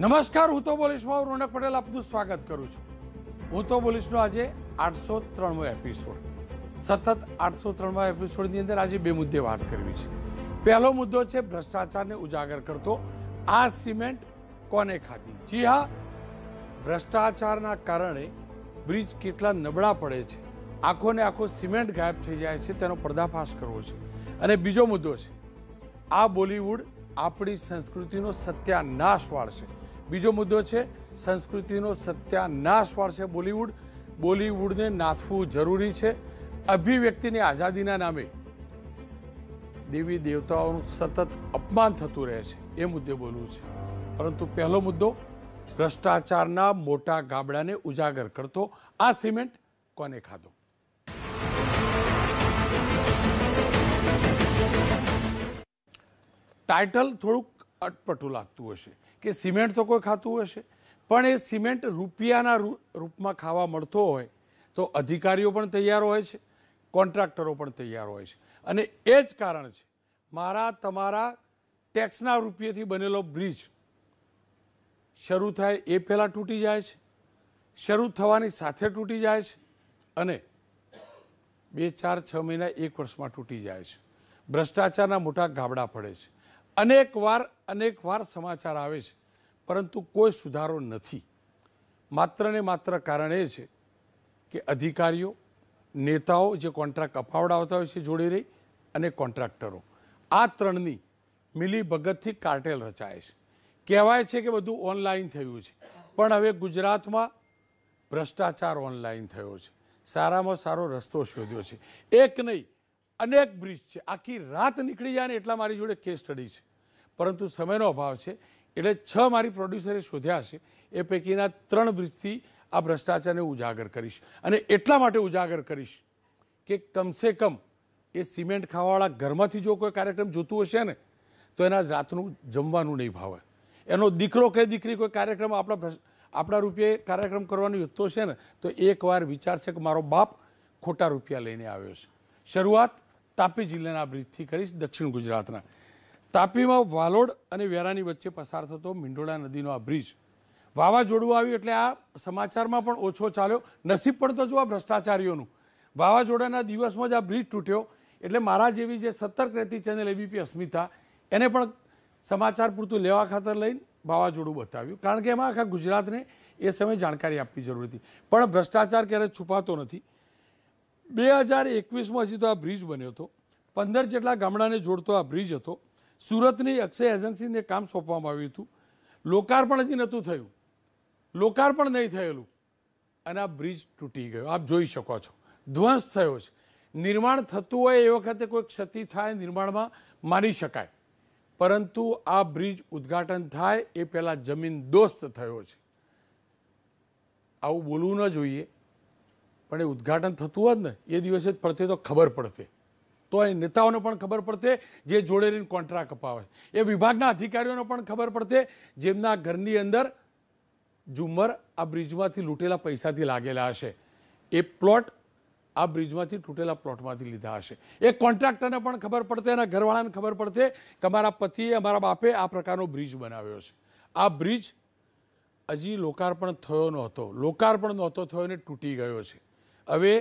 નમસ્કાર હું તો બોલીશમાં રોનક પટેલ આપનું સ્વાગત કરું છું હું તો બોલીશનો આજે આઠસો ત્રણમો એપિસોડ સતત આઠસો ત્રણમા એપિસોડની અંદર આજે બે મુદ્દે વાત કરવી છે પહેલો મુદ્દો છે ભ્રષ્ટાચારને ઉજાગર કરતો આ સિમેન્ટ કોને ખાધી જી હા ભ્રષ્ટાચારના કારણે બ્રિજ કેટલા નબળા પડે છે આખોને આખો સિમેન્ટ ગાયબ થઈ જાય છે તેનો પર્દાફાશ કરવો છે અને બીજો મુદ્દો છે આ બોલિવૂડ આપણી સંસ્કૃતિનો સત્યાનાશ વાળશે બીજો મુદ્દો છે સંસ્કૃતિનો સત્યાનાશ પાડશે બોલિવૂડ બોલિવૂડને નાથવું જરૂરી છે અભિવ્યક્તિની આઝાદીના નામે દેવી દેવતાઓનું સતત અપમાન થતું રહે છે એ મુદ્દે બોલવું છે પરંતુ પહેલો મુદ્દો ભ્રષ્ટાચારના મોટા ગાબડાને ઉજાગર કરતો આ સિમેન્ટ કોને ખાધો ટાઇટલ થોડુંક અટપટું લાગતું હશે કે સિમેન્ટ તો કોઈ ખાતું હશે પણ એ સિમેન્ટ રૂપિયાના રૂપમાં ખાવા મળતો હોય તો અધિકારીઓ પણ તૈયાર હોય છે કોન્ટ્રાક્ટરો પણ તૈયાર હોય છે અને એ જ કારણ છે મારા તમારા ટેક્સના રૂપિયેથી બનેલો બ્રિજ શરૂ થાય એ પહેલાં તૂટી જાય છે શરૂ થવાની સાથે તૂટી જાય છે અને બે ચાર છ મહિના એક વર્ષમાં તૂટી જાય છે ભ્રષ્ટાચારના મોટા ગાબડા પડે છે અનેકવાર અનેકવાર સમાચાર આવે છે પરંતુ કોઈ સુધારો નથી માત્ર ને માત્ર કારણ એ છે કે અધિકારીઓ નેતાઓ જે કોન્ટ્રાક્ટ અપાવડાવતા હોય છે જોડી રહી અને કોન્ટ્રાક્ટરો આ ત્રણની મિલી ભગતથી કાર્ટેલ રચાય છે કહેવાય છે કે બધું ઓનલાઈન થયું છે પણ હવે ગુજરાતમાં ભ્રષ્ટાચાર ઓનલાઈન થયો છે સારામાં સારો રસ્તો શોધ્યો છે એક નહીં અનેક બ્રિજ છે આખી રાત નીકળી જાય ને એટલા મારી જોડે કેસ સ્ટડી છે પરંતુ સમયનો અભાવ છે એટલે છ મારી પ્રોડ્યુસરે શોધ્યા છે એ પૈકીના ત્રણ બ્રિજથી આ ભ્રષ્ટાચારને ઉજાગર કરીશ અને એટલા માટે ઉજાગર કરીશ કે કમસે કમ એ સિમેન્ટ ખાવાવાળા ઘરમાંથી જો કોઈ કાર્યક્રમ જોતું હશે ને તો એના રાતનું જમવાનું નહીં ભાવે એનો દીકરો કે દીકરી કોઈ કાર્યક્રમ આપણા આપણા રૂપિયે કાર્યક્રમ કરવાનો યુદ્ધતો છે ને તો એકવાર વિચારશે કે મારો બાપ ખોટા રૂપિયા લઈને આવ્યો છે શરૂઆત તાપી જિલ્લાના બ્રિજથી કરીશ દક્ષિણ ગુજરાતના તાપીમાં વાલોડ અને વેરાની વચ્ચે પસાર થતો મીંડોળા નદીનો આ બ્રિજ વાવાઝોડું આવ્યું એટલે આ સમાચારમાં પણ ઓછો ચાલ્યો નસીબ પણ તો જો આ ભ્રષ્ટાચારીઓનું વાવાઝોડાના દિવસમાં જ આ બ્રિજ તૂટ્યો એટલે મારા જેવી જે સતર્ક રહેતી ચેનલ એબીપી અસ્મિતા એને પણ સમાચાર પૂરતું લેવા ખાતર લઈને વાવાઝોડું બતાવ્યું કારણ કે એમાં આખા ગુજરાતને એ સમયે જાણકારી આપવી જરૂર હતી પણ ભ્રષ્ટાચાર ક્યારેય છુપાતો નથી બે હજાર એકવીસમાં હજી તો આ બ્રિજ બન્યો હતો પંદર જેટલા ગામડાને જોડતો આ બ્રિજ હતો સુરતની અક્ષય એજન્સીને કામ સોંપવામાં આવ્યું હતું લોકાર્પણ હજી નહોતું થયું લોકાર્પણ નહીં થયેલું અને આ બ્રિજ તૂટી ગયો આપ જોઈ શકો છો ધ્વંસ થયો છે નિર્માણ થતું હોય એ વખતે કોઈ ક્ષતિ થાય નિર્માણમાં માની શકાય પરંતુ આ બ્રિજ ઉદ્ઘાટન થાય એ પહેલાં જમીન દોસ્ત થયો છે આવું બોલવું ન જોઈએ પણ એ ઉદ્ઘાટન થતું હોત ને એ દિવસે જ પડતે તો ખબર પડતી તો એ નેતાઓને પણ ખબર પડતે જે જોડે કોન્ટ્રાક્ટ અપાવે એ વિભાગના અધિકારીઓને પણ ખબર પડતે જેમના ઘરની અંદર ઝુમ્મર આ બ્રિજમાંથી લૂંટેલા પૈસાથી લાગેલા હશે એ પ્લોટ આ બ્રિજમાંથી તૂટેલા પ્લોટમાંથી લીધા હશે એ કોન્ટ્રાક્ટરને પણ ખબર પડતે એના ઘરવાળાને ખબર પડતે કે અમારા પતિએ અમારા બાપે આ પ્રકારનો બ્રિજ બનાવ્યો છે આ બ્રિજ હજી લોકાર્પણ થયો નહોતો લોકાર્પણ નહોતો થયો અને તૂટી ગયો છે હવે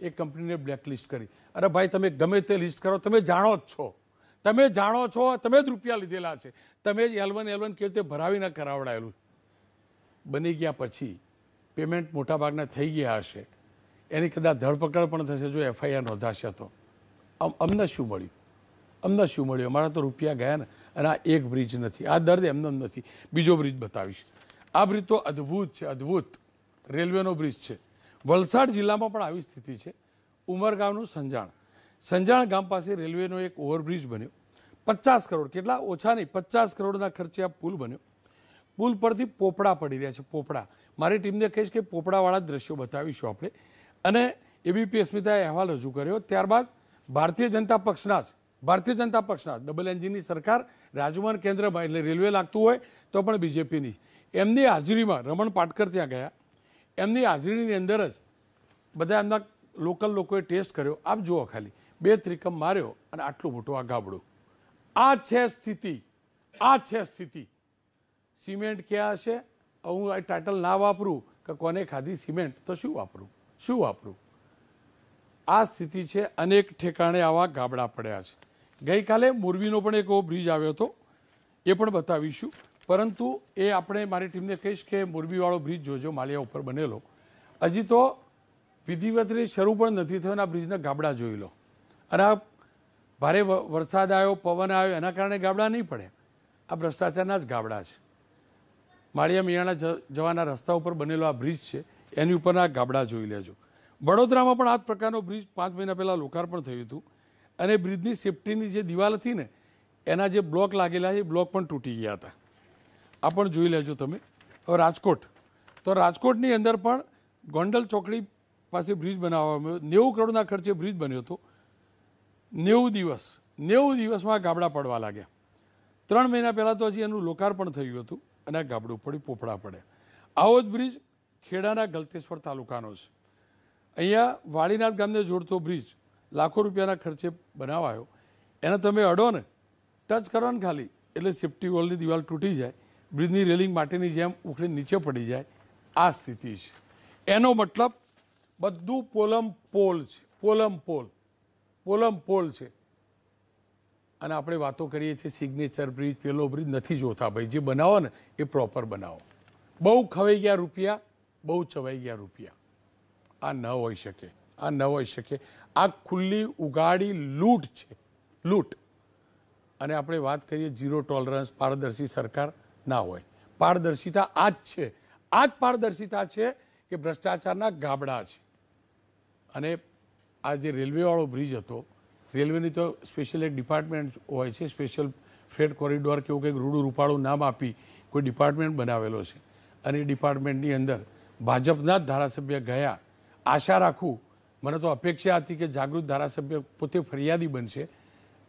એ કંપનીને બ્લેકલિસ્ટ કરી અરે ભાઈ તમે ગમે તે લિસ્ટ કરો તમે જાણો જ છો તમે જાણો છો તમે જ રૂપિયા લીધેલા છે તમે જ એલવન એલવન કેવી રીતે ભરાવીને કરાવડાયેલું બની ગયા પછી પેમેન્ટ મોટાભાગના થઈ ગયા હશે એની કદાચ ધરપકડ પણ થશે જો એફઆઈઆર નોંધાશે તો અમને શું મળ્યું અમને શું મળ્યું અમારા તો રૂપિયા ગયા ને અને આ એક બ્રિજ નથી આ દર્દ એમને નથી બીજો બ્રિજ બતાવીશ આ બ્રિજ તો અદ્ભુત છે અદ્ભુત રેલવેનો બ્રિજ છે વલસાડ જિલ્લામાં પણ આવી સ્થિતિ છે ઉમરગામનું સંજાણ સંજાણ ગામ પાસે રેલવેનો એક ઓવરબ્રિજ બન્યો પચાસ કરોડ કેટલા ઓછા નહીં પચાસ કરોડના ખર્ચે આ પુલ બન્યો પુલ પરથી પોપડા પડી રહ્યા છે પોપડા મારી ટીમને કહીશ કે પોપડાવાળા દ્રશ્યો બતાવીશું આપણે અને એબીપી અસ્મિતાએ અહેવાલ રજૂ કર્યો ત્યારબાદ ભારતીય જનતા પક્ષના જ ભારતીય જનતા પક્ષના ડબલ એન્જિનની સરકાર રાજમાન કેન્દ્રમાં એટલે રેલવે લાગતું હોય તો પણ બીજેપીની એમની હાજરીમાં રમણ પાટકર ત્યાં ગયા એમની હાજરીની અંદર જ બધા એમના લોકલ લોકોએ ટેસ્ટ કર્યો આપ જુઓ ખાલી બે ત્રિકમ માર્યો અને આટલું મોટું આ ગાબડું આ છે સ્થિતિ આ છે સ્થિતિ સિમેન્ટ ક્યાં હશે હું આ ટાઇટલ ના વાપરું કે કોને ખાધી સિમેન્ટ તો શું વાપરું શું વાપરું આ સ્થિતિ છે અનેક ઠેકાણે આવા ગાબડા પડ્યા છે ગઈકાલે મોરબીનો પણ એક એવો બ્રિજ આવ્યો હતો એ પણ બતાવીશું પરંતુ એ આપણે મારી ટીમને કહીશ કે મોરબીવાળો બ્રિજ જોજો માળિયા ઉપર બનેલો હજી તો વિધિવત શરૂ પણ નથી થયો અને આ બ્રિજના ગાબડા જોઈ લો અને આ ભારે વરસાદ આવ્યો પવન આવ્યો એના કારણે ગાબડા નહીં પડે આ ભ્રષ્ટાચારના જ ગાબડા છે માળિયા મિયાણા જવાના રસ્તા ઉપર બનેલો આ બ્રિજ છે એની ઉપરના ગાબડા જોઈ લેજો વડોદરામાં પણ આ જ પ્રકારનો બ્રિજ પાંચ મહિના પહેલાં લોકાર્પણ થયું હતું અને બ્રિજની સેફટીની જે દિવાલ હતી ને એના જે બ્લોક લાગેલા છે એ બ્લોક પણ તૂટી ગયા હતા આ પણ જોઈ લેજો તમે હવે રાજકોટ તો રાજકોટની અંદર પણ ગોંડલ ચોકડી પાસે બ્રિજ બનાવવામાં આવ્યો નેવું કરોડના ખર્ચે બ્રિજ બન્યો હતો નેવું દિવસ નેવું દિવસમાં ગાબડા પડવા લાગ્યા ત્રણ મહિના પહેલાં તો હજી એનું લોકાર્પણ થયું હતું અને આ ગાબડું પડી પોપડા પડે આવો જ બ્રિજ ખેડાના ગલતેશ્વર તાલુકાનો છે અહીંયા વાળીનાથ ગામને જોડતો બ્રિજ લાખો રૂપિયાના ખર્ચે બનાવાયો એને તમે અડો ને ટચ કરો ને ખાલી એટલે સેફ્ટી વોલની દિવાલ તૂટી જાય બ્રિજની રેલિંગ માટેની જેમ ઉખડી નીચે પડી જાય આ સ્થિતિ છે એનો મતલબ બધું પોલમ પોલ છે પોલમ પોલ પોલમ પોલ છે અને આપણે વાતો કરીએ છીએ સિગ્નેચર બ્રિજ પેલો બ્રિજ નથી જોતા ભાઈ જે બનાવો ને એ પ્રોપર બનાવો બહુ ખવાઈ ગયા રૂપિયા બહુ ચવાઈ ગયા રૂપિયા આ ન હોઈ શકે આ ન હોઈ શકે આ ખુલ્લી ઉગાડી લૂંટ છે લૂંટ અને આપણે વાત કરીએ ઝીરો ટોલરન્સ પારદર્શી સરકાર ના હોય પારદર્શિતા આ જ છે આ જ પારદર્શિતા છે કે ભ્રષ્ટાચારના ગાબડા છે અને આ જે રેલવેવાળો બ્રિજ હતો રેલવેની તો સ્પેશિયલ એક ડિપાર્ટમેન્ટ હોય છે સ્પેશિયલ ફ્રેડ કોરિડોર કે એવું કંઈક રૂડું રૂપાળું નામ આપી કોઈ ડિપાર્ટમેન્ટ બનાવેલો છે અને એ ડિપાર્ટમેન્ટની અંદર ભાજપના જ ધારાસભ્ય ગયા આશા રાખું મને તો અપેક્ષા હતી કે જાગૃત ધારાસભ્ય પોતે ફરિયાદી બનશે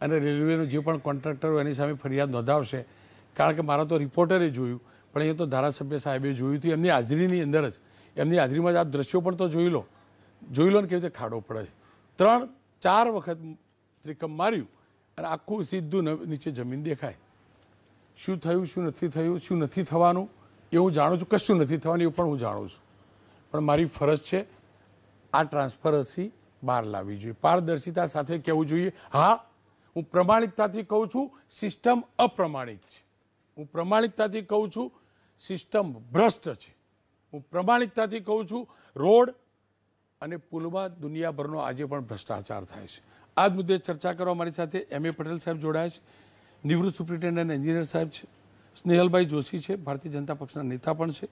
અને રેલવેનો જે પણ કોન્ટ્રાક્ટર એની સામે ફરિયાદ નોંધાવશે કારણ કે મારા તો રિપોર્ટરે જોયું પણ એ તો ધારાસભ્ય સાહેબે જોયું હતું એમની હાજરીની અંદર જ એમની હાજરીમાં જ આ દ્રશ્યો પણ તો જોઈ લો જોઈ લો ને કેવી રીતે ખાડો પડે છે ત્રણ ચાર વખત ત્રિકમ માર્યું અને આખું સીધું નીચે જમીન દેખાય શું થયું શું નથી થયું શું નથી થવાનું એ હું જાણું છું કશું નથી થવાનું એ પણ હું જાણું છું પણ મારી ફરજ છે આ ટ્રાન્સફરન્સી બહાર લાવવી જોઈએ પારદર્શિતા સાથે કહેવું જોઈએ હા હું પ્રમાણિકતાથી કહું છું સિસ્ટમ અપ્રમાણિક છે હું પ્રમાણિકતાથી કહું છું સિસ્ટમ ભ્રષ્ટ છે હું પ્રમાણિકતાથી કહું છું રોડ અને પુલમાં દુનિયાભરનો આજે પણ ભ્રષ્ટાચાર થાય છે આ જ મુદ્દે ચર્ચા કરવા મારી સાથે એમ એ પટેલ સાહેબ જોડાયા છે નિવૃત્ત સુપ્રિન્ટેન્ડન્ટ એન્જિનિયર સાહેબ છે સ્નેહલભાઈ જોશી છે ભારતીય જનતા પક્ષના નેતા પણ છે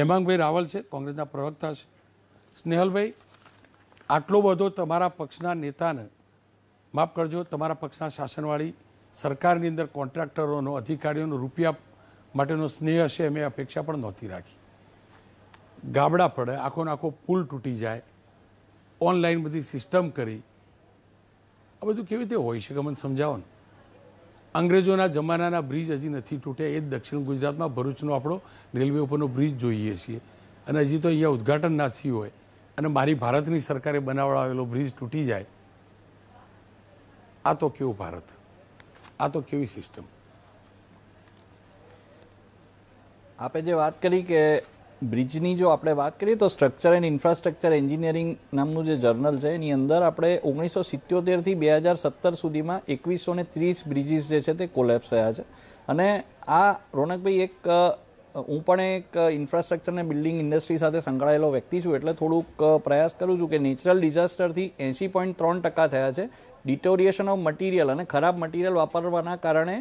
હેમાંગભાઈ રાવલ છે કોંગ્રેસના પ્રવક્તા છે સ્નેહલભાઈ આટલો બધો તમારા પક્ષના નેતાને માફ કરજો તમારા પક્ષના શાસનવાળી સરકારની અંદર કોન્ટ્રાક્ટરોનો અધિકારીઓનો રૂપિયા માટેનો સ્નેહ હશે એમ અપેક્ષા પણ નહોતી રાખી ગાબડા પડે આખોને આખો પુલ તૂટી જાય ઓનલાઈન બધી સિસ્ટમ કરી આ બધું કેવી રીતે હોય શકે મને સમજાવો ને અંગ્રેજોના જમાનાના બ્રિજ હજી નથી તૂટ્યા એ જ દક્ષિણ ગુજરાતમાં ભરૂચનો આપણો રેલવે ઉપરનો બ્રિજ જોઈએ છીએ અને હજી તો અહીંયા ઉદ્ઘાટન ના થયું હોય અને મારી ભારતની સરકારે બનાવડાવેલો બ્રિજ તૂટી જાય આ તો કેવું ભારત આ તો કેવી સિસ્ટમ આપે જે વાત કરી કે બ્રિજની જો આપણે વાત કરીએ તો સ્ટ્રક્ચર એન્ડ ઇન્ફ્રાસ્ટ્રક્ચર એન્જિનિયરિંગ નામનું જે જર્નલ છે એની અંદર આપણે ઓગણીસો સિત્યોતેરથી બે હજાર સત્તર સુધીમાં એકવીસો ને ત્રીસ બ્રિજીસ જે છે તે કોલેપ્સ થયા છે અને આ રોનકભાઈ એક હું પણ એક ઇન્ફ્રાસ્ટ્રક્ચર બિલ્ડિંગ ઇન્ડસ્ટ્રી સાથે સંકળાયેલો વ્યક્તિ છું એટલે થોડુંક પ્રયાસ કરું છું કે નેચરલ ડિઝાસ્ટરથી એંસી પોઈન્ટ ત્રણ ટકા થયા છે ડિટોરિએશન ઓફ મટીરિયલ અને ખરાબ મટીરિયલ વાપરવાના કારણે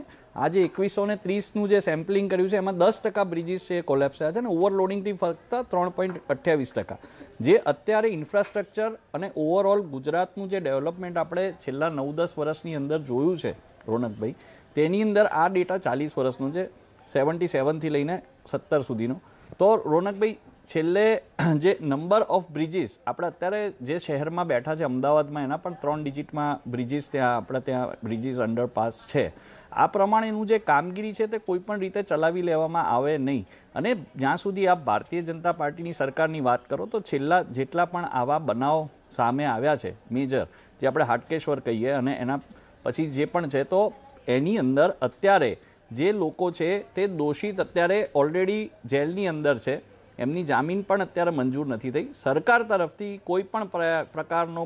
આજે એકવીસો ને ત્રીસનું જે સેમ્પલિંગ કર્યું છે એમાં દસ ટકા બ્રિજીસ છે એ કોલેપ્સ થયા છે અને ઓવરલોડિંગથી ફક્ત ત્રણ પોઈન્ટ અઠ્યાવીસ ટકા જે અત્યારે ઇન્ફ્રાસ્ટ્રક્ચર અને ઓવરઓલ ગુજરાતનું જે ડેવલપમેન્ટ આપણે છેલ્લા નવ દસ વર્ષની અંદર જોયું છે રોનકભાઈ તેની અંદર આ ડેટા ચાલીસ વર્ષનો છે સેવન્ટી સેવનથી લઈને સત્તર સુધીનો તો રોનકભાઈ છેલ્લે જે નંબર ઓફ બ્રિજીસ આપણે અત્યારે જે શહેરમાં બેઠા છે અમદાવાદમાં એના પણ ત્રણ ડિજિટમાં બ્રિજીસ ત્યાં આપણે ત્યાં બ્રિજીસ અંડરપાસ છે આ પ્રમાણેનું જે કામગીરી છે તે કોઈપણ રીતે ચલાવી લેવામાં આવે નહીં અને જ્યાં સુધી આપ ભારતીય જનતા પાર્ટીની સરકારની વાત કરો તો છેલ્લા જેટલા પણ આવા બનાવ સામે આવ્યા છે મેજર જે આપણે હાટકેશ્વર કહીએ અને એના પછી જે પણ છે તો એની અંદર અત્યારે જે લોકો છે તે દોષિત અત્યારે ઓલરેડી જેલની અંદર છે એમની જામીન પણ અત્યારે મંજૂર નથી થઈ સરકાર તરફથી કોઈ પણ પ્રકારનો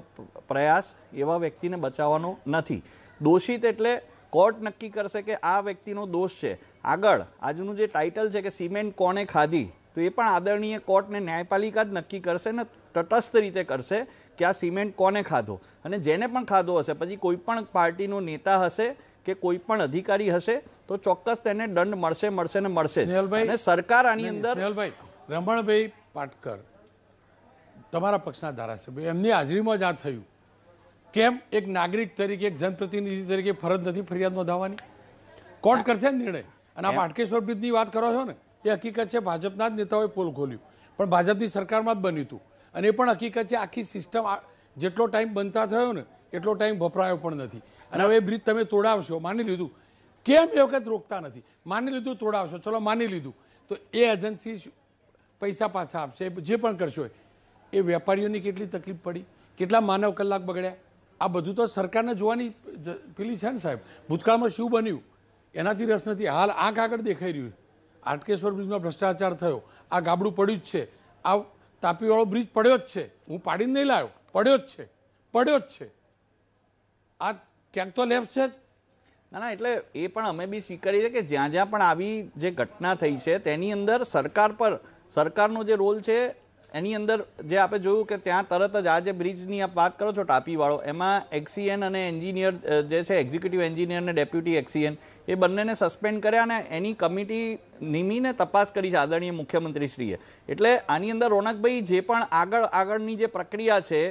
પ્રયાસ એવા વ્યક્તિને બચાવવાનો નથી દોષિત એટલે કોર્ટ નક્કી કરશે કે આ વ્યક્તિનો દોષ છે આગળ આજનું જે ટાઇટલ છે કે સિમેન્ટ કોણે ખાધી તો એ પણ આદરણીય કોર્ટને ન્યાયપાલિકા જ નક્કી કરશે ને તટસ્થ રીતે કરશે કે આ સિમેન્ટ કોને ખાધો અને જેને પણ ખાધો હશે પછી કોઈ પણ પાર્ટીનો નેતા હશે કે કોઈ પણ અધિકારી હશે તો ચોક્કસ તેને દંડ મળશે મળશે ને મળશે અને સરકાર આની અંદર રમણભાઈ પાટકર તમારા પક્ષના ધારાસભ્ય એમની હાજરીમાં જ આ થયું કેમ એક નાગરિક તરીકે એક જનપ્રતિનિધિ તરીકે ફરજ નથી ફરિયાદ નોંધાવવાની કોર્ટ કરશે ને નિર્ણય અને આ પાટકેશ્વર બ્રિજની વાત કરો છો ને એ હકીકત છે ભાજપના જ નેતાઓએ પોલ ખોલ્યું પણ ભાજપની સરકારમાં જ બન્યું હતું અને એ પણ હકીકત છે આખી સિસ્ટમ જેટલો ટાઈમ બનતા થયો ને એટલો ટાઈમ વપરાયો પણ નથી અને હવે એ બ્રિજ તમે તોડાવશો માની લીધું કેમ એ વખત રોકતા નથી માની લીધું તોડાવશો ચલો માની લીધું તો એ એજન્સી પૈસા પાછા આપશે જે પણ કરશો એ વેપારીઓની કેટલી તકલીફ પડી કેટલા માનવ કલાક બગડ્યા આ બધું તો સરકારને જોવાની પેલી છે ને સાહેબ ભૂતકાળમાં શું બન્યું એનાથી રસ નથી હાલ આંખ આગળ દેખાઈ રહ્યું આટકેશ્વર બ્રિજમાં ભ્રષ્ટાચાર થયો આ ગાબડું પડ્યું જ છે આ તાપીવાળો બ્રિજ પડ્યો જ છે હું પાડીને નહીં લાવ્યો પડ્યો જ છે પડ્યો જ છે આ ક્યાંક તો લેપ્સ છે જ ના ના એટલે એ પણ અમે બી સ્વીકારીએ કે જ્યાં જ્યાં પણ આવી જે ઘટના થઈ છે તેની અંદર સરકાર પર સરકારનો જે રોલ છે એની અંદર જે આપણે જોયું કે ત્યાં તરત જ આ જે બ્રિજની આપ વાત કરો છો ટાપીવાળો એમાં એક્સીએન e અને એન્જિનિયર જે છે એક્ઝિક્યુટિવ એન્જિનિયર અને ડેપ્યુટી એક્સીએન e એ બંનેને સસ્પેન્ડ કર્યા અને એની કમિટી નિમીને તપાસ કરી છે આદરણીય મુખ્યમંત્રીશ્રીએ એટલે આની અંદર રોનકભાઈ જે પણ આગળ આગળની જે પ્રક્રિયા છે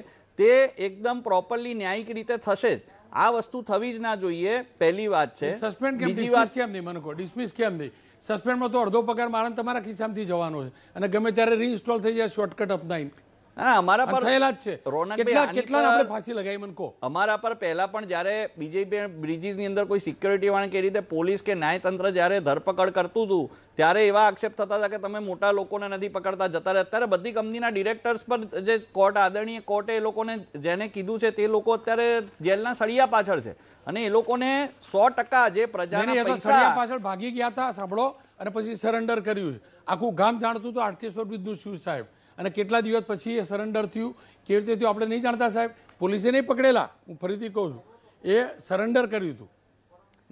તે એકદમ પ્રોપરલી ન્યાયિક રીતે થશે જ આ વસ્તુ થવી જ ના જોઈએ પહેલી વાત છે સસ્પેન્ડ કેમ બીજી વાત કેમ નહીં મને કહો ડિસમિસ કેમ નહીં સસ્પેન્ડમાં તો અડધો પગાર મારણ તમારા ખિસ્સામાંથી જવાનો છે અને ગમે ત્યારે રીઇન્સ્ટોલ થઈ જાય શોર્ટકટ અપનાવીને અમારા પર થયેલા જ છે કેટલા કેટલા આપણે ફાંસી લગાવી મને કહો અમારા પર પહેલા પણ જ્યારે બીજેપી બ્રિજીસની અંદર કોઈ સિક્યોરિટી વાળા કે રીતે પોલીસ કે ન્યાયતંત્ર જ્યારે ધરપકડ કરતું હતું ત્યારે એવા આક્ષેપ થતા હતા કે તમે મોટા લોકોને નથી પકડતા જતા રહે અત્યારે બધી કંપનીના ડિરેક્ટર્સ પર જે કોર્ટ આદરણીય કોર્ટે એ લોકોને જેને કીધું છે તે લોકો અત્યારે જેલના સળિયા પાછળ છે અને એ લોકોને સો ટકા જે પ્રજાના પૈસા પાછળ ભાગી ગયા હતા સાંભળો અને પછી સરેન્ડર કર્યું આખું ગામ જાણતું હતું આટકેશ્વર નું શું સાહેબ અને કેટલા દિવસ પછી એ સરેન્ડર થયું કેવી રીતે થયું આપણે નહીં જાણતા સાહેબ પોલીસે નહીં પકડેલા હું ફરીથી કહું છું એ સરેન્ડર કર્યું હતું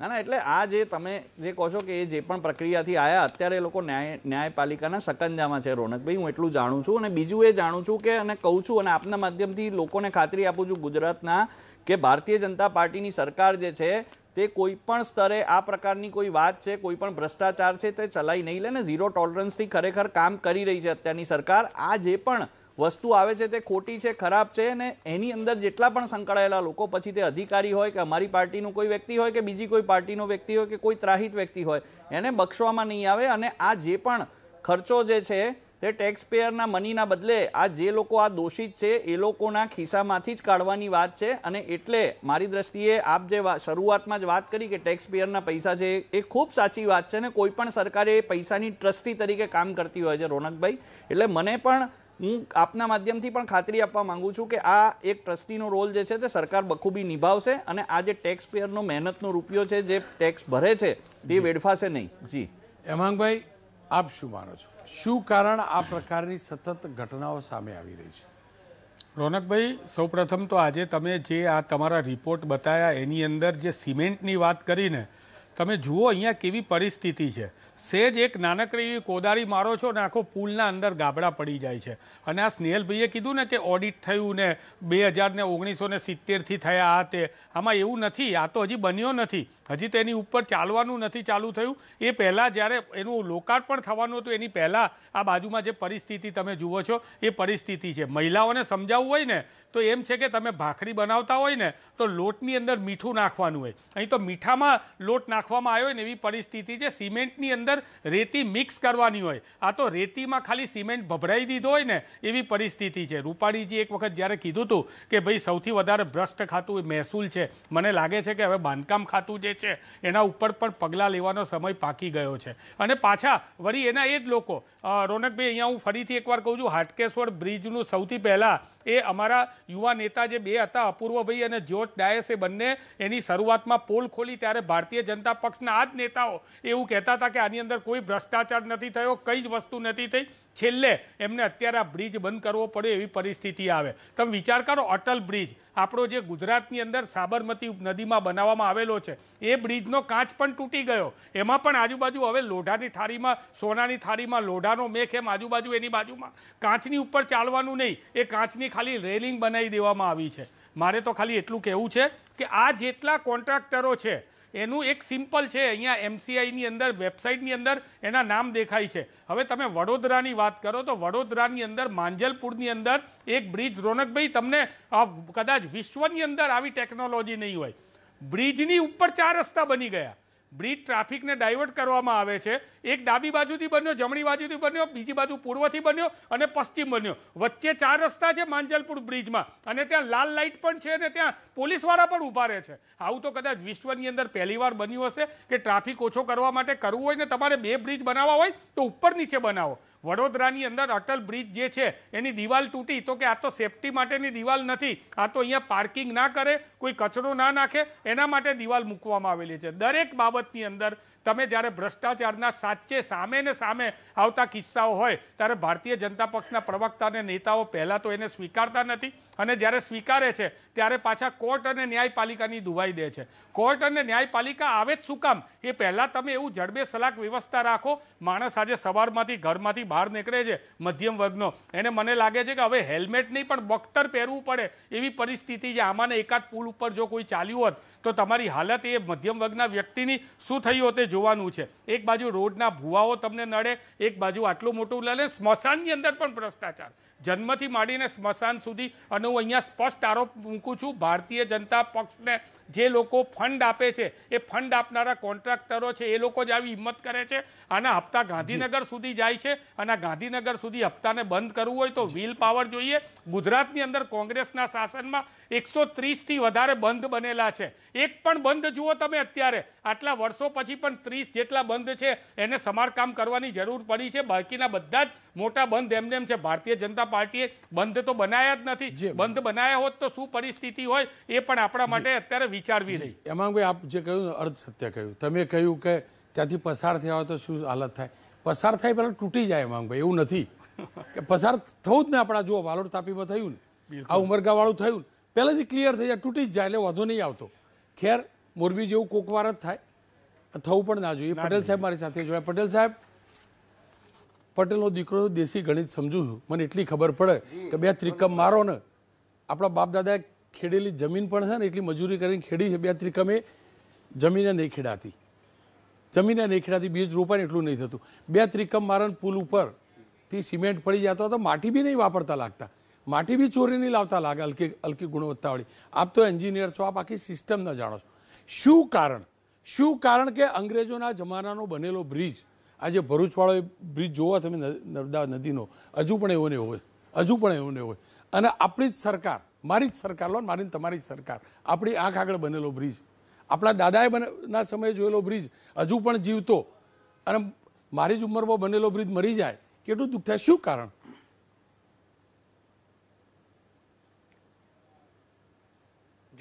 ના ના એટલે આ જે તમે જે કહો છો કે એ જે પણ પ્રક્રિયાથી આવ્યા અત્યારે એ લોકો ન્યાય ન્યાયપાલિકાના સકંજામાં છે રોનકભાઈ હું એટલું જાણું છું અને બીજું એ જાણું છું કે અને કહું છું અને આપના માધ્યમથી લોકોને ખાતરી આપું છું ગુજરાતના કે ભારતીય જનતા પાર્ટીની સરકાર જે છે તે કોઈપણ સ્તરે આ પ્રકારની કોઈ વાત છે કોઈ પણ ભ્રષ્ટાચાર છે તે ચલાવી નહીં લે ને ઝીરો ટોલરન્સથી ખરેખર કામ કરી રહી છે અત્યારની સરકાર આ જે પણ વસ્તુ આવે છે તે ખોટી છે ખરાબ છે અને એની અંદર જેટલા પણ સંકળાયેલા લોકો પછી તે અધિકારી હોય કે અમારી પાર્ટીનું કોઈ વ્યક્તિ હોય કે બીજી કોઈ પાર્ટીનો વ્યક્તિ હોય કે કોઈ ત્રાહિત વ્યક્તિ હોય એને બક્ષવામાં નહીં આવે અને આ જે પણ ખર્ચો જે છે તે ટેક્સ મનીના બદલે આ જે લોકો આ દોષિત છે એ લોકોના ખિસ્સામાંથી જ કાઢવાની વાત છે અને એટલે મારી દ્રષ્ટિએ આપ જે શરૂઆતમાં જ વાત કરી કે ટેક્સ પૈસા છે એ ખૂબ સાચી વાત છે અને કોઈ પણ સરકારે એ પૈસાની ટ્રસ્ટી તરીકે કામ કરતી હોય છે રોનકભાઈ એટલે મને પણ હું આપના માધ્યમથી પણ ખાતરી આપવા માંગુ છું કે આ એક ટ્રસ્ટીનો રોલ જે છે તે સરકાર બખૂબી નિભાવશે અને આ જે ટેક્સ મહેનતનો રૂપિયો છે જે ટેક્સ ભરે છે તે વેડફાશે નહીં જી હેમાંગભાઈ આપ શું માનો છો શું કારણ આ પ્રકારની સતત ઘટનાઓ સામે આવી રહી છે રોનકભાઈ સૌપ્રથમ તો આજે તમે જે આ તમારા રિપોર્ટ બતાવ્યા એની અંદર જે સિમેન્ટની વાત કરીને તમે જુઓ અહીંયા કેવી પરિસ્થિતિ છે સેજ એક નાનકડી એવી કોદારી મારો છો ને આખો પુલના અંદર ગાબડા પડી જાય છે અને આ સ્નેહલભાઈએ કીધું ને કે ઓડિટ થયું ને બે હજાર ને ઓગણીસો ને સિત્તેરથી થયા આ તે આમાં એવું નથી આ તો હજી બન્યો નથી હજી તો એની ઉપર ચાલવાનું નથી ચાલુ થયું એ પહેલાં જ્યારે એનું લોકાર્પણ થવાનું હતું એની પહેલાં આ બાજુમાં જે પરિસ્થિતિ તમે જુઓ છો એ પરિસ્થિતિ છે મહિલાઓને સમજાવવું હોય ને તો એમ છે કે તમે ભાખરી બનાવતા હોય ને તો લોટની અંદર મીઠું નાખવાનું હોય અહીં તો મીઠામાં લોટ નાખવામાં આવ્યો હોય ને એવી પરિસ્થિતિ છે સિમેન્ટની અંદર રેતી મિક્સ કરવાની હોય આ તો રેતીમાં ખાલી સિમેન્ટ ભભરાઈ દીધો હોય ને એવી પરિસ્થિતિ છે રૂપાણીજી એક વખત જ્યારે કીધું હતું કે ભાઈ સૌથી વધારે ભ્રષ્ટ ખાતું મહેસૂલ છે મને લાગે છે કે હવે બાંધકામ ખાતું જે છે એના ઉપર પણ પગલાં લેવાનો સમય પાકી ગયો છે અને પાછા વળી એના એ જ લોકો રોનકભાઈ અહીંયા હું ફરીથી એકવાર કહું છું હાટકેશ્વર બ્રિજનું સૌથી પહેલાં એ અમારા યુવા નેતા જે બે હતા અપૂર્વભાઈ અને જ્યોર્જ ડાયસ બંને એની શરૂઆતમાં પોલ ખોલી ત્યારે ભારતીય જનતા પક્ષના આ જ નેતાઓ એવું કહેતા હતા કે આની અંદર કોઈ ભ્રષ્ટાચાર નથી થયો કંઈ જ વસ્તુ નથી થઈ છેલ્લે એમને અત્યારે આ બ્રિજ બંધ કરવો પડે એવી પરિસ્થિતિ આવે તમે વિચાર કરો અટલ બ્રિજ આપણો જે ગુજરાતની અંદર સાબરમતી નદીમાં બનાવવામાં આવેલો છે એ બ્રિજનો કાચ પણ તૂટી ગયો એમાં પણ આજુબાજુ હવે લોઢાની થાળીમાં સોનાની થાળીમાં લોઢાનો મેખ એમ આજુબાજુ એની બાજુમાં કાચની ઉપર ચાલવાનું નહીં એ કાચની ખાલી રેલિંગ બનાવી દેવામાં આવી છે મારે તો ખાલી એટલું કહેવું છે કે આ જેટલા કોન્ટ્રાક્ટરો છે એનું એક સિમ્પલ છે અહીંયા એમસીઆઈની અંદર વેબસાઇટની અંદર એના નામ દેખાય છે હવે તમે વડોદરાની વાત કરો તો વડોદરાની અંદર માંજલપુરની અંદર એક બ્રિજ રોનકભાઈ તમને કદાચ વિશ્વની અંદર આવી ટેકનોલોજી નહીં હોય બ્રિજની ઉપર ચાર રસ્તા બની ગયા બ્રિજ ટ્રાફિકને ડાયવર્ટ કરવામાં આવે છે એક ડાબી બાજુથી બન્યો જમણી બાજુથી બન્યો બીજી બાજુ પૂર્વથી બન્યો અને પશ્ચિમ બન્યો વચ્ચે ચાર રસ્તા છે માંજલપુર બ્રિજમાં અને ત્યાં લાલ લાઇટ પણ છે અને ત્યાં પોલીસવાળા પણ ઊભા રહે છે આવું તો કદાચ વિશ્વની અંદર પહેલીવાર બન્યું હશે કે ટ્રાફિક ઓછો કરવા માટે કરવું હોય ને તમારે બે બ્રિજ બનાવવા હોય તો ઉપર નીચે બનાવો વડોદરાની અંદર અટલ બ્રિજ જે છે એની દિવાલ તૂટી તો કે આ તો સેફટી માટેની દિવાલ નથી આ તો અહીંયા પાર્કિંગ ના કરે કોઈ કચરો ના નાખે એના માટે દિવાલ મૂકવામાં આવેલી છે દરેક બાબતની અંદર તમે જ્યારે ભ્રષ્ટાચારના સાચે સામે ને સામે આવતા કિસ્સાઓ હોય ત્યારે ભારતીય જનતા પક્ષના પ્રવક્તા અને નેતાઓ પહેલાં તો એને સ્વીકારતા નથી અને જ્યારે સ્વીકારે છે ત્યારે પાછા કોર્ટ અને ન્યાયપાલિકાની દુવાઈ દે છે કોર્ટ અને ન્યાયપાલિકા આવે જ શું કામ એ પહેલાં તમે એવું જડબે સલાક વ્યવસ્થા રાખો માણસ આજે સવારમાંથી ઘરમાંથી બહાર નીકળે છે મધ્યમ વર્ગનો એને મને લાગે છે કે હવે હેલ્મેટ નહીં પણ બખ્તર પહેરવું પડે એવી પરિસ્થિતિ છે આમાંને એકાદ પુલ ઉપર જો કોઈ ચાલ્યું હોત તો તમારી હાલત એ મધ્યમ વર્ગના વ્યક્તિની શું થયું હોત તે જોવાનું છે એક બાજુ રોડના ભૂવાઓ તમને નડે એક બાજુ આટલું મોટું લે સ્મશાનની અંદર પણ ભ્રષ્ટાચાર જન્મથી માંડીને સ્મશાન સુધી અને હું અહીંયા સ્પષ્ટ આરોપ મૂકું છું ભારતીય જનતા પક્ષને જે લોકો ફંડ આપે છે એ ફંડ આપનારા કોન્ટ્રાક્ટરો છે એ લોકો જ આવી હિંમત કરે છે અને હપ્તા ગાંધીનગર સુધી જાય છે અને ગાંધીનગર સુધી હપ્તાને બંધ કરવું હોય તો વ્હીલ પાવર જોઈએ ગુજરાતની અંદર કોંગ્રેસના શાસનમાં એકસો ત્રીસથી વધારે બંધ બનેલા છે એક પણ બંધ જુઓ તમે અત્યારે આટલા વર્ષો પછી પણ ત્રીસ જેટલા બંધ છે એને સમારકામ કરવાની જરૂર પડી છે બાકીના બધા જ મોટા બંધ એમને એમ છે ભારતીય જનતા પાર્ટીએ બંધ તો બનાયા જ નથી બંધ બનાયા હોત તો શું પરિસ્થિતિ હોય એ પણ આપણા માટે અત્યારે વિચારવી રહી હેમાંગભાઈ આપ જે કહ્યું અર્ધ સત્ય કહ્યું તમે કહ્યું કે ત્યાંથી પસાર થયા હોય તો શું હાલત થાય પસાર થાય પહેલાં તૂટી જાય હેમાંગભાઈ એવું નથી કે પસાર થવું જ ને આપણા જુઓ વાલોડ તાપીમાં થયું ને આ ઉમરગાવાળું થયું પહેલાંથી ક્લિયર થઈ જાય તૂટી જ જાય એટલે વાંધો નહીં આવતો ખેર મોરબી જેવું કોકવાર જ થાય થવું પણ ના જોઈએ પટેલ સાહેબ મારી સાથે જોયા પટેલ સાહેબ પટેલનો દીકરો દેશી ગણિત સમજું છું મને એટલી ખબર પડે કે બે ત્રિકમ મારો ને આપણા બાપ દાદાએ ખેડેલી જમીન પણ છે ને એટલી મજૂરી કરીને ખેડી છે બે ત્રિકમે જમીને નહીં ખેડાતી જમીને નહીં ખેડાતી બીજ રોપાય એટલું નહીં થતું બે ત્રિકમ મારણ પુલ ઉપરથી સિમેન્ટ પડી જતો હતો માટી બી નહીં વાપરતા લાગતા માટી બી ચોરી નહીં લાવતા લાગે હલકી હલકી ગુણવત્તાવાળી આપ તો એન્જિનિયર છો આપ આખી સિસ્ટમ ન જાણો છો શું કારણ શું કારણ કે અંગ્રેજોના જમાનાનો બનેલો બ્રિજ આજે ભરૂચવાળો એ બ્રિજ જોવા તમે નર્મદા નદીનો હજુ પણ એવો ને હોય હજુ પણ એવો ને હોય અને આપણી જ સરકાર મારી જ સરકાર લો મારી તમારી જ સરકાર આપણી આંખ આગળ બનેલો બ્રિજ આપણા દાદાએ ના સમયે જોયેલો બ્રિજ હજુ પણ જીવતો અને મારી જ ઉંમરમાં બનેલો બ્રિજ મરી જાય કેટલું દુઃખ થાય શું કારણ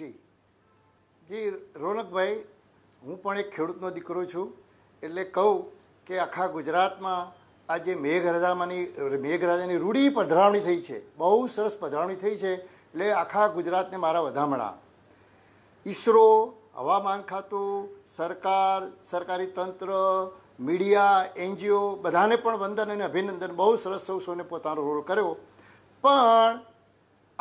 જી જી રોનકભાઈ હું પણ એક ખેડૂતનો દીકરો છું એટલે કહું કે આખા ગુજરાતમાં આજે મેઘરાજામાંની મેઘરાજાની રૂઢી પધરાવણી થઈ છે બહુ સરસ પધરાવણી થઈ છે એટલે આખા ગુજરાતને મારા વધામણા ઈસરો હવામાન ખાતું સરકાર સરકારી તંત્ર મીડિયા એનજીઓ બધાને પણ વંદન અને અભિનંદન બહુ સરસ સૌ સૌને પોતાનો રોલ કર્યો પણ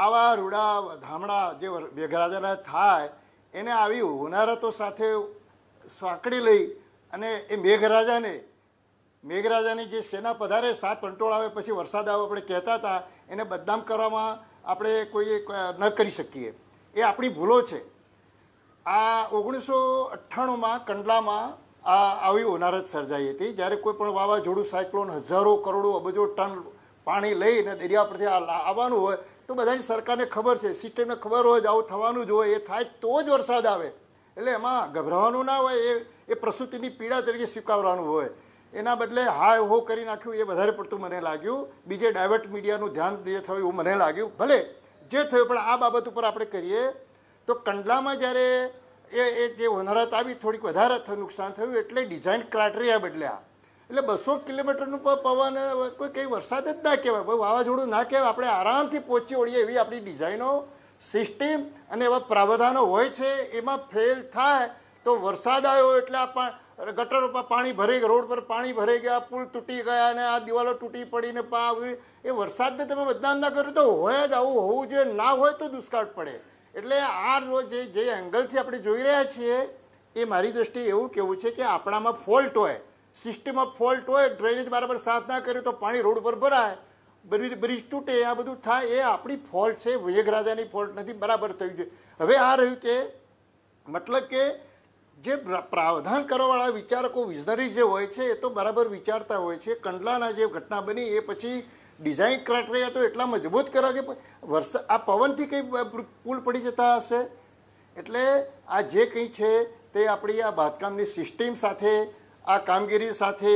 આવા રૂડા વધામણા જે બેગરાજરા થાય એને આવી હોનારતો સાથે સાંકળી લઈ અને એ મેઘરાજાને મેઘરાજાની જે સેના પધારે સાત પંટોળ આવે પછી વરસાદ આવે આપણે કહેતા હતા એને બદનામ કરવામાં આપણે કોઈ ન કરી શકીએ એ આપણી ભૂલો છે આ ઓગણીસો અઠ્ઠાણુંમાં કંડલામાં આ આવી ઓનારત સર્જાઈ હતી જ્યારે કોઈ પણ વાવાઝોડું સાયક્લોન હજારો કરોડો અબજો ટન પાણી લઈને દરિયા પરથી આવવાનું હોય તો બધાની સરકારને ખબર છે સિસ્ટમને ખબર હોય જ આવું થવાનું જ હોય એ થાય તો જ વરસાદ આવે એટલે એમાં ગભરાવાનું ના હોય એ એ પ્રસૂતિની પીડા તરીકે સ્વીકારવાનું હોય એના બદલે હા હો કરી નાખ્યું એ વધારે પડતું મને લાગ્યું બીજે ડાયવર્ટ મીડિયાનું ધ્યાન જે થયું એવું મને લાગ્યું ભલે જે થયું પણ આ બાબત ઉપર આપણે કરીએ તો કંડલામાં જ્યારે એ એ જે વનરાત આવી થોડીક વધારે નુકસાન થયું એટલે ડિઝાઇન ક્રાટરિયા બદલ્યા એટલે બસો કિલોમીટરનું પવન કોઈ કંઈ વરસાદ જ ના કહેવાય વાવાઝોડું ના કહેવાય આપણે આરામથી પહોંચી વળીએ એવી આપણી ડિઝાઇનો સિસ્ટમ અને એવા પ્રાવધાનો હોય છે એમાં ફેલ થાય તો વરસાદ આવ્યો એટલે આપણે અરે ગટર ઉપર પાણી ભરાઈ ગયા રોડ પર પાણી ભરાઈ ગયા પુલ તૂટી ગયા અને આ દિવાલો તૂટી પડીને પા એ વરસાદને તમે બદનામ ના કર્યું તો હોય જ આવું હોવું જોઈએ ના હોય તો દુષ્કાળ પડે એટલે આ રોજ જે એંગલથી આપણે જોઈ રહ્યા છીએ એ મારી દ્રષ્ટિએ એવું કહેવું છે કે આપણામાં ફોલ્ટ હોય સિસ્ટમમાં ફોલ્ટ હોય ડ્રેનેજ બરાબર સાફ ના કર્યું તો પાણી રોડ પર ભરાય બ્રિજ બ્રિજ તૂટે આ બધું થાય એ આપણી ફોલ્ટ છે વેઘરાજાની ફોલ્ટ નથી બરાબર થયું છે હવે આ રહ્યું કે મતલબ કે જે પ્રાવધાન કરવાવાળા વિચારકો વિઝનરી જે હોય છે એ તો બરાબર વિચારતા હોય છે કંડલાના જે ઘટના બની એ પછી ડિઝાઇન ક્રાઇટેરિયા તો એટલા મજબૂત કર્યા કે વરસાદ આ પવનથી કંઈ પુલ પડી જતા હશે એટલે આ જે કંઈ છે તે આપણી આ બાંધકામની સિસ્ટમ સાથે આ કામગીરી સાથે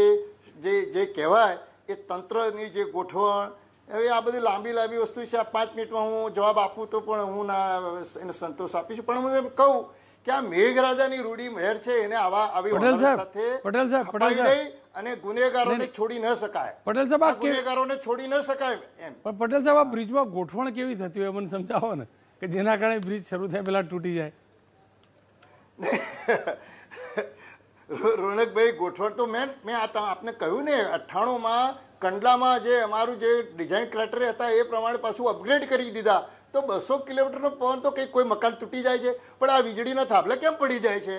જે જે કહેવાય એ તંત્રની જે ગોઠવણ હવે આ બધી લાંબી લાંબી વસ્તુ છે આ પાંચ મિનિટમાં હું જવાબ આપું તો પણ હું ના એને સંતોષ આપીશ પણ હું એમ કહું કે આ મેઘરાજાની રૂડી મહેર છે એને આવા આવી પટેલ સાહેબ પટેલ સાહેબ પટેલ સાહેબ અને ગુનેગારોને છોડી ન શકાય પટેલ સાહેબ ગુનેગારોને છોડી ન શકાય એમ પણ પટેલ સાહેબ આ બ્રિજમાં ગોઠવણ કેવી થતી હોય મને સમજાવો ને કે જેના કારણે બ્રિજ શરૂ થાય પહેલા તૂટી જાય રોનકભાઈ ગોઠવણ તો મેં મેં આ આપને કહ્યું ને અઠ્ઠાણુંમાં કંડલામાં જે અમારું જે ડિઝાઇન ક્રેટર હતા એ પ્રમાણે પાછું અપગ્રેડ કરી દીધા તો બસો કિલોમીટરનો પવન તો કંઈક કોઈ મકાન તૂટી જાય છે પણ આ વીજળીના થાંભલા કેમ પડી જાય છે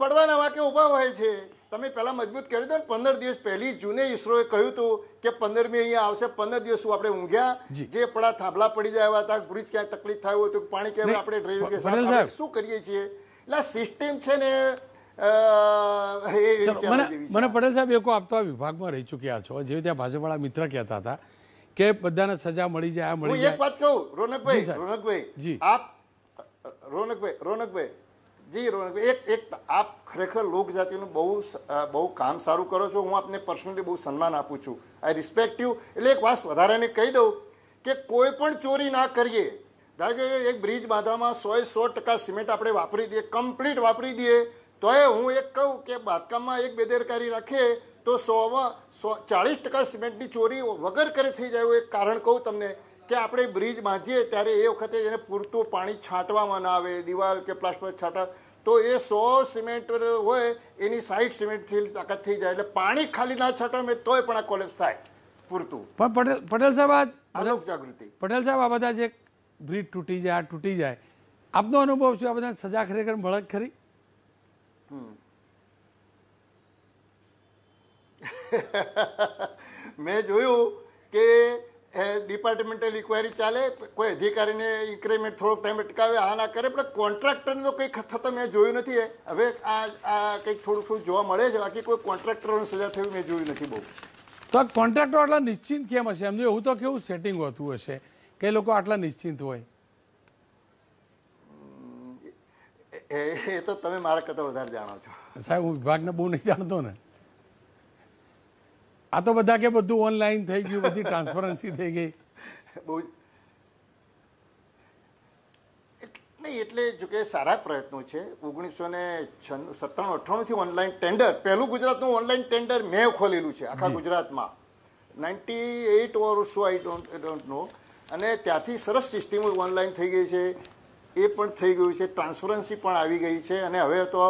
પડવાના વાંકે ઊભા હોય છે તમે પહેલાં મજબૂત કરી દો પંદર દિવસ પહેલી જૂને ઇસરોએ કહ્યું હતું કે પંદરમી અહીંયા આવશે પંદર દિવસ આપણે ઊંઘ્યા જે પડા થાંભલા પડી જાય હતા બ્રિજ ક્યાંય તકલીફ થાય હતું પાણી કેમ આપણે ડ્રેનેજ શું કરીએ છીએ એટલે સિસ્ટમ છે ને મને પટેલ સાહેબ એકો આપતો વિભાગમાં રહી ચૂક્યા છો જે ત્યાં ભાજપવાળા મિત્ર કહેતા હતા કે બધાને સજા મળી જાય મળી જાય એક વાત કહું રોનકભાઈ રોનકભાઈ જી આપ રોનકભાઈ રોનકભાઈ જી રોનકભાઈ એક એક આપ ખરેખર લોકજાતિનું બહુ બહુ કામ સારું કરો છો હું આપને પર્સનલી બહુ સન્માન આપું છું આઈ રિસ્પેક્ટ યુ એટલે એક વાત વધારાને કહી દઉં કે કોઈ પણ ચોરી ના કરીએ ધારો કે એક બ્રિજ બાંધવામાં એ સો ટકા સિમેન્ટ આપણે વાપરી દઈએ કમ્પ્લીટ વાપરી દઈએ તોય હું એક કહું કે બાંધકામમાં એક બેદેરકારી રાખીએ તો સોમાં સો ચાળીસ ટકા સિમેન્ટની ચોરી વગર કરે થઈ જાય એવું એક કારણ કહું તમને કે આપણે બ્રિજ બાંધીએ ત્યારે એ વખતે એને પૂરતું પાણી છાંટવામાં ના આવે દિવાલ કે પ્લાસ્ટર છાંટા તો એ સો સિમેન્ટ હોય એની સાઈડ સિમેન્ટથી તાકાત થઈ જાય એટલે પાણી ખાલી ના છાંટવા મેં તોય પણ આ કોલેપ્સ થાય પૂરતું પણ પટેલ પટેલ સાહેબ આ જાગૃતિ પટેલ સાહેબ આ બધા જે બ્રિજ તૂટી જાય આ તૂટી જાય આપનો અનુભવ છે આ બધા સજા ખરેખર ભળક ખરી હમ મેં જોયું કે ડિપાર્ટમેન્ટલ ઇન્કવાયરી ચાલે કોઈ અધિકારીને ઇન્ક્રીમેન્ટ થોડોક ટાઈમ અટકાવે આ ના કરે પણ કોન્ટ્રાક્ટરને તો કંઈક થતાં મેં જોયું નથી એ હવે આ આ કંઈક થોડું થોડું જોવા મળે છે બાકી કોઈ કોન્ટ્રાક્ટરોને સજા થયું મેં જોયું નથી બહુ તો આ કોન્ટ્રાક્ટર આટલા નિશ્ચિંત કેમ હશે એમનું એવું તો કેવું સેટિંગ હોતું હશે કે લોકો આટલા નિશ્ચિંત હોય એ તો તમે મારા કરતાં વધારે જાણો છો સાહેબ હું વિભાગને બહુ નહીં જાણતો ને આ તો બધા કે બધું ઓનલાઈન થઈ ગયું બધી ટ્રાન્સપરન્સી થઈ ગઈ બહુ નહીં એટલે જો કે સારા પ્રયત્નો છે ઓગણીસો ને છન્નું સત્તાણું અઠ્ઠાણુંથી ઓનલાઈન ટેન્ડર પહેલું ગુજરાતનું ઓનલાઈન ટેન્ડર મેં ખોલેલું છે આખા ગુજરાતમાં ninety eight or so I don't don't know અને ત્યાંથી સરસ સિસ્ટમ ઓનલાઈન થઈ ગઈ છે એ પણ થઈ ગયું છે ટ્રાન્સપરન્સી પણ આવી ગઈ છે અને હવે તો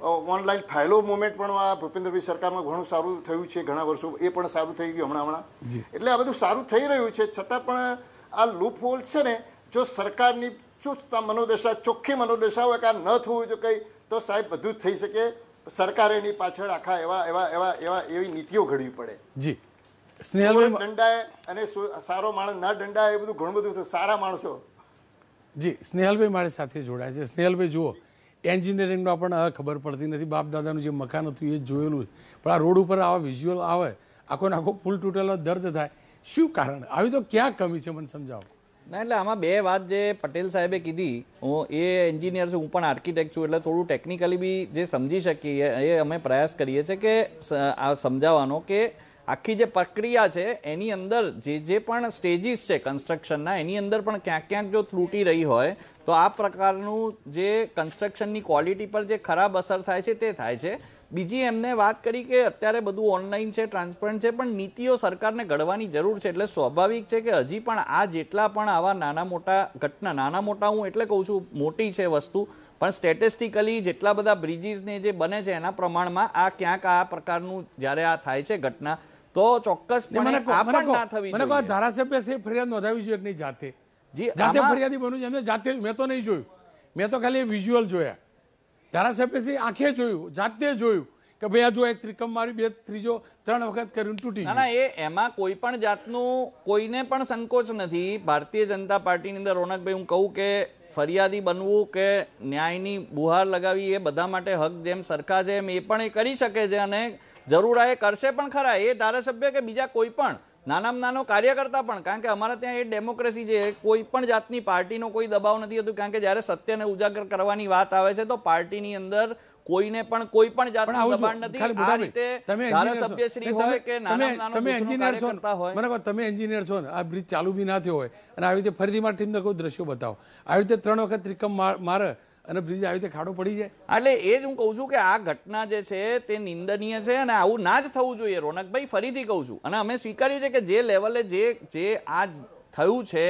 ઓનલાઈન ફાઇલો મુવમેન્ટ પણ આ ભૂપેન્દ્રભાઈ સરકારમાં ઘણું સારું થયું છે ઘણા વર્ષો એ પણ સારું થઈ ગયું હમણાં હમણાં એટલે આ બધું સારું થઈ રહ્યું છે છતાં પણ આ લૂપ હોલ છે ને જો સરકારની ચુસ્ત મનોદશા ચોખ્ખી મનોદશા હોય કે આ ન થવું જો કંઈ તો સાહેબ બધું જ થઈ શકે સરકાર એની પાછળ આખા એવા એવા એવા એવા એવી નીતિઓ ઘડવી પડે જી સ્નેહલભાઈ દંડાય અને સારો માણસ ના દંડાય એ બધું ઘણું બધું સારા માણસો જી સ્નેહલભાઈ મારી સાથે જોડાય છે સ્નેહલભાઈ જુઓ એન્જિનિયરિંગનો પણ ખબર પડતી નથી બાપ દાદાનું જે મકાન હતું એ જોયેલું પણ આ રોડ ઉપર આવા વિઝ્યુઅલ આવે આખો આખો પુલ તૂટેલો દર્દ થાય શું કારણ આવી તો ક્યાં કમી છે મને સમજાવો ના એટલે આમાં બે વાત જે પટેલ સાહેબે કીધી હું એ એન્જિનિયર છું હું પણ આર્કિટેક્ટ છું એટલે થોડું ટેકનિકલી બી જે સમજી શકીએ એ અમે પ્રયાસ કરીએ છીએ કે સમજાવવાનો કે આખી જે પ્રક્રિયા છે એની અંદર જે જે પણ સ્ટેજીસ છે કન્સ્ટ્રક્શનના એની અંદર પણ ક્યાંક ક્યાંક જો ત્રુટી રહી હોય તો આ પ્રકારનું જે કન્સ્ટ્રક્શનની ક્વોલિટી પર જે ખરાબ અસર થાય છે તે થાય છે બીજી એમને વાત કરી કે અત્યારે બધું ઓનલાઈન છે ટ્રાન્સપરન્ટ છે પણ નીતિઓ સરકારને ઘડવાની જરૂર છે એટલે સ્વાભાવિક છે કે હજી પણ આ જેટલા પણ આવા નાના મોટા ઘટના નાના મોટા હું એટલે કહું છું મોટી છે વસ્તુ પણ સ્ટેટિસ્ટિકલી જેટલા બધા બ્રિજીસને જે બને છે એના પ્રમાણમાં આ ક્યાંક આ પ્રકારનું જ્યારે આ થાય છે ઘટના તો ચોક્કસ મને ધારાસભ્ય છે ફરિયાદ નોંધાવી જોઈએ નહીં જાતે જાતે ફરિયાદી બન્યું એમને જાતે મેં તો નહીં જોયું મેં તો ખાલી વિઝ્યુઅલ જોયા ધારાસભ્યથી આંખે જોયું જાતે જોયું કે ભાઈ આ જો એક ત્રિકમ મારી બે ત્રીજો ત્રણ વખત કરીને તૂટી ના એ એમાં કોઈ પણ જાતનું કોઈને પણ સંકોચ નથી ભારતીય જનતા પાર્ટીની અંદર રોનકભાઈ હું કહું કે ફરિયાદી બનવું કે ન્યાયની બુહાર લગાવી એ બધા માટે હક જેમ સરખા છે એમ એ પણ એ કરી શકે છે અને જરૂર એ કરશે પણ ખરા એ ધારાસભ્ય કે બીજા કોઈ પણ નાનામાં નાનો કાર્યકર્તા પણ કારણ કે અમારા ત્યાં એ ડેમોક્રેસી છે કોઈ પણ જાતની પાર્ટીનો કોઈ દબાવ નથી હતું કારણ કે જ્યારે સત્યને ઉજાગર કરવાની વાત આવે છે તો પાર્ટીની અંદર કોઈને પણ કોઈ પણ જાતનો દબાણ નથી આ રીતે ધારાસભ્ય હોય કે નાનામાં નાનો તમે એન્જિનિયર તમે એન્જિનિયર છો ને આ બ્રિજ ચાલુ બી ના થયો હોય અને આવી રીતે ફરીથી મારા ટીમને કોઈ દ્રશ્યો બતાવો આવી રીતે ત્રણ વખત ત્રિકમ મારે અને બ્રિજ આવી રીતે ખાડો પડી જાય એટલે એ જ હું કહું છું કે આ ઘટના જે છે તે નિંદનીય છે અને આવું ના જ થવું જોઈએ રોનકભાઈ ફરીથી કહું છું અને અમે સ્વીકારીએ છીએ કે જે લેવલે જે જે આ થયું છે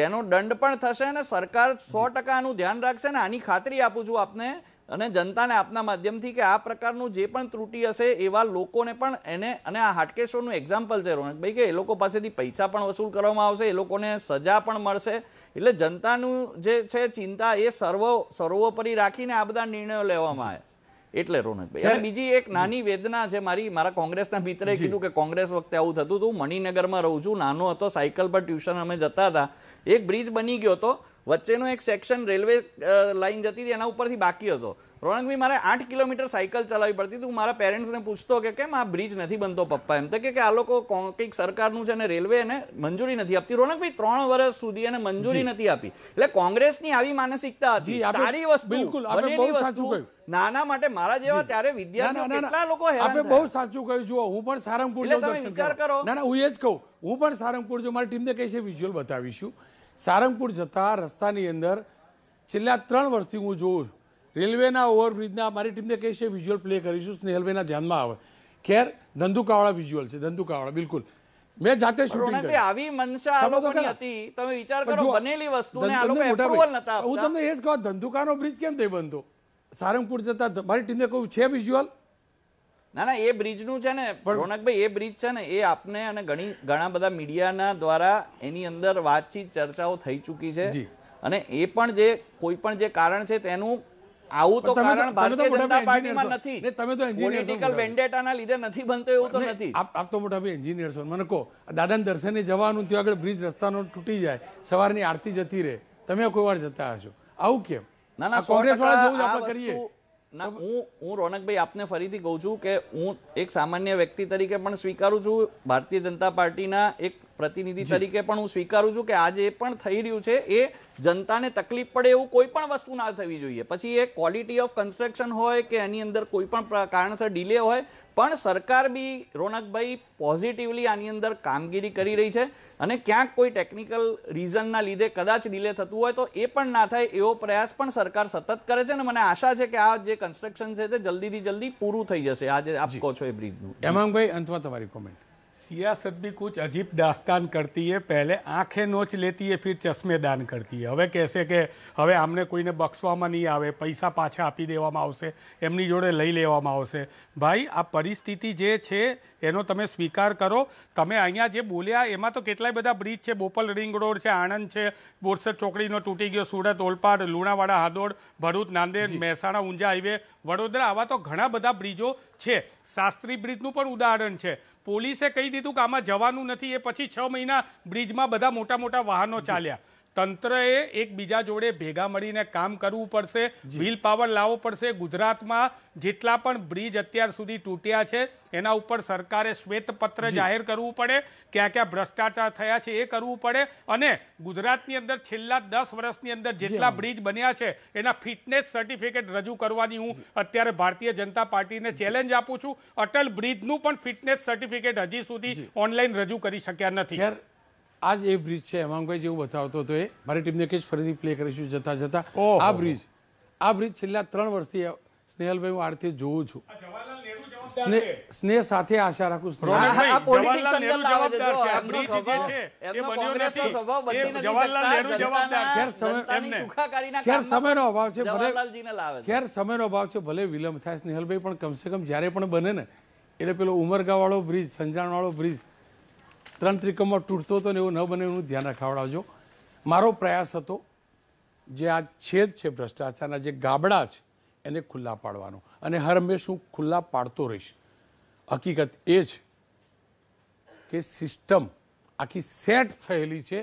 તેનો દંડ પણ થશે અને સરકાર સો ટકાનું ધ્યાન રાખશે ને આની ખાતરી આપું છું આપને અને જનતાને આપના માધ્યમથી કે આ પ્રકારનું જે પણ ત્રુટિ હશે એવા લોકોને પણ એને અને આ હાટકેશ્વરનું એક્ઝામ્પલ છે રોનકભાઈ કે એ લોકો પાસેથી પૈસા પણ વસૂલ કરવામાં આવશે એ લોકોને સજા પણ મળશે એટલે જનતાનું જે છે ચિંતા એ સર્વ સર્વોપરી રાખીને આ બધા નિર્ણયો લેવામાં આવે એટલે રોનકભાઈ અને બીજી એક નાની વેદના છે મારી મારા કોંગ્રેસના મિત્રે કીધું કે કોંગ્રેસ વખતે આવું થતું હતું મણિનગરમાં રહું છું નાનો હતો સાયકલ પર ટ્યુશન અમે જતા હતા એક બ્રિજ બની ગયો હતો વચ્ચેનું એક સેક્શન રેલવે લાઇન જતી હતી એના ઉપરથી બાકી હતો રોનકભાઈ મારે આઠ કિલોમીટર સાયકલ ચલાવવી પડતી હતી હું મારા પેરેન્ટ્સને પૂછતો કે કેમ આ બ્રિજ નથી બનતો પપ્પા એમ તો કે આ લોકો કંઈક સરકારનું છે અને રેલવે એને મંજૂરી નથી આપતી રોનકભાઈ ત્રણ વર્ષ સુધી એને મંજૂરી નથી આપી એટલે કોંગ્રેસની આવી માનસિકતા હતી સારી વસ્તુ બિલકુલ વસ્તુ નાના માટે મારા જેવા ત્યારે વિદ્યાર્થીઓ કેટલા લોકો આપણે બહુ સાચું કહ્યું જુઓ હું પણ સારંગપુર એટલે તમે વિચાર કરો ના હું એ જ કહું હું પણ સારંગપુર જો મારી ટીમને છે વિઝ્યુઅલ બતાવીશું સારંગપુર જતા રસ્તાની અંદર છેલ્લા ત્રણ વર્ષથી હું જોઉં રેલવેના ઓવરબ્રિજના મારી ટીમને કહે છે વિઝ્યુઅલ પ્લે કરીશું સ્નેહલભાઈના ધ્યાનમાં આવે ખેર ધંધુકાવાળા વિઝ્યુઅલ છે ધંધુકાવાળા બિલકુલ મેં જાતે શૂટિંગ કરી આવી મનસા આ લોકોની હતી તમે વિચાર કરો બનેલી વસ્તુને આ લોકો એપ્રુવલ નતા હું તમને એ જ કહું ધંધુકાનો બ્રિજ કેમ નહીં બનતો સારંગપુર જતા મારી ટીમને કહું છે વિઝ્યુઅલ ના ના એ બ્રિજનું છે ને રોનકભાઈ એ બ્રિજ છે ને એ આપને અને ઘણી ઘણા બધા મીડિયાના દ્વારા એની અંદર વાતચીત ચર્ચાઓ થઈ ચૂકી છે અને એ પણ જે કોઈ પણ જે કારણ છે તેનું નથી બનતો એવું તો નથી આપ તો મોટા જવાનું ત્યાં આગળ બ્રિજ રસ્તાનો તૂટી જાય સવારની આરતી જતી રહે તમે કોઈ વાર જતા હશો આવું કેમ ના ના કોંગ્રેસ વાળા જેવું આપણે કરીએ ના હું હું રોનકભાઈ આપને ફરીથી કહું છું કે હું એક સામાન્ય વ્યક્તિ તરીકે પણ સ્વીકારું છું ભારતીય જનતા પાર્ટીના એક પ્રતિનિધિ તરીકે પણ હું સ્વીકારું છું કે આ જે પણ થઈ રહ્યું છે એ જનતાને તકલીફ પડે એવું કોઈ પણ વસ્તુ ના થવી જોઈએ પછી એ ક્વોલિટી ઓફ કન્સ્ટ્રક્શન હોય કે એની અંદર કોઈ પણ કારણસર ડિલે હોય પણ સરકાર બી રોનકભાઈ પોઝિટિવલી આની અંદર કામગીરી કરી રહી છે અને ક્યાંક કોઈ ટેકનિકલ રીઝનના લીધે કદાચ ડિલે થતું હોય તો એ પણ ના થાય એવો પ્રયાસ પણ સરકાર સતત કરે છે અને મને આશા છે કે આ જે કન્સ્ટ્રક્શન છે તે જલ્દીથી જલ્દી પૂરું થઈ જશે આજે આપ કહો છો એ બ્રિજનું ભાઈ અંતમાં તમારી કોમેન્ટ सियासत भी कुछ अजीब दास्तान करती है पहले आंखें नोच લેતી है ફિર ચશ્મે દાન કરતી હવે કહેશે કે હવે આમને કોઈને બક્ષવામાં નહીં આવે પૈસા પાછા આપી દેવામાં આવશે એમની જોડે લઈ લેવામાં આવશે ભાઈ આ પરિસ્થિતિ જે છે એનો તમે સ્વીકાર કરો તમે અહીંયા જે બોલ્યા એમાં તો કેટલાય બધા બ્રિજ છે બોપલ રિંગ રોડ છે આણંદ છે બોરસદ ચોકડીનો તૂટી ગયો સુરત ઓલપાડ લુણાવાડા હાદોડ ભરૂચ નાંદેડ મહેસાણા ઊંઝા હાઈવે વડોદરા આવા તો ઘણા બધા બ્રિજો છે શાસ્ત્રી બ્રિજનું પણ ઉદાહરણ છે પોલીસે કહી દીધું કે આમાં જવાનું નથી એ પછી છ મહિના બ્રિજમાં બધા મોટા મોટા વાહનો ચાલ્યા તંત્રએ એકબીજા જોડે ભેગા મળીને કામ કરવું પડશે વ્હીલ પાવર લાવવો પડશે ગુજરાતમાં જેટલા પણ બ્રિજ અત્યાર સુધી તૂટ્યા છે એના ઉપર સરકારે શ્વેતપત્ર જાહેર કરવું પડે ક્યાં ક્યાં ભ્રષ્ટાચાર થયા છે એ કરવું પડે અને ગુજરાતની અંદર છેલ્લા દસ વર્ષની અંદર જેટલા બ્રિજ બન્યા છે એના ફિટનેસ સર્ટિફિકેટ રજૂ કરવાની હું અત્યારે ભારતીય જનતા પાર્ટીને ચેલેન્જ આપું છું અટલ બ્રિજનું પણ ફિટનેસ સર્ટિફિકેટ હજી સુધી ઓનલાઈન રજૂ કરી શક્યા નથી આ જે બ્રિજ છે હેમાંગભાઈ જેવું બતાવતો હતો એ મારી ટીમને કહીશ ફરીથી પ્લે કરીશું જતા જતા આ બ્રિજ આ બ્રિજ છેલ્લા ત્રણ વર્ષથી સ્નેહલભાઈ હું આડથી જોઉં છું સ્નેહ સાથે આશા રાખું સમયનો અભાવ છે ખેર સમયનો અભાવ છે ભલે વિલંબ થાય સ્નેહલભાઈ પણ કમસે કમ જ્યારે પણ બને ને એટલે પેલો ઉમરગાવાળો બ્રિજ સંજાણવાળો બ્રિજ ત્રણ ત્રિકમમાં તૂટતો હતો ને એવું ન બને એનું ધ્યાન રખાવડાવજો મારો પ્રયાસ હતો જે આ છેદ છે ભ્રષ્ટાચારના જે ગાબડા છે એને ખુલ્લા પાડવાનો અને હર હંમેશ હું ખુલ્લા પાડતો રહીશ હકીકત એ છે કે સિસ્ટમ આખી સેટ થયેલી છે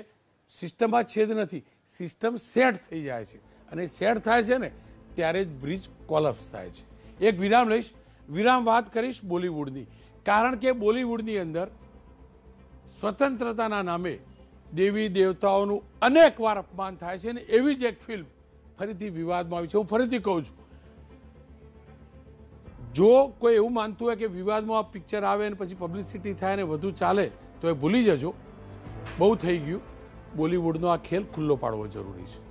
સિસ્ટમમાં છેદ નથી સિસ્ટમ સેટ થઈ જાય છે અને સેટ થાય છે ને ત્યારે જ બ્રિજ કોલેપ્સ થાય છે એક વિરામ લઈશ વિરામ વાત કરીશ બોલિવૂડની કારણ કે બોલિવૂડની અંદર સ્વતંત્રતાના નામે દેવી દેવતાઓનું અનેકવાર અપમાન થાય છે અને એવી જ એક ફિલ્મ ફરીથી વિવાદમાં આવી છે હું ફરીથી કહું છું જો કોઈ એવું માનતું હોય કે વિવાદમાં આ પિક્ચર આવે અને પછી પબ્લિસિટી થાય અને વધુ ચાલે તો એ ભૂલી જજો બહુ થઈ ગયું બોલિવૂડનો આ ખેલ ખુલ્લો પાડવો જરૂરી છે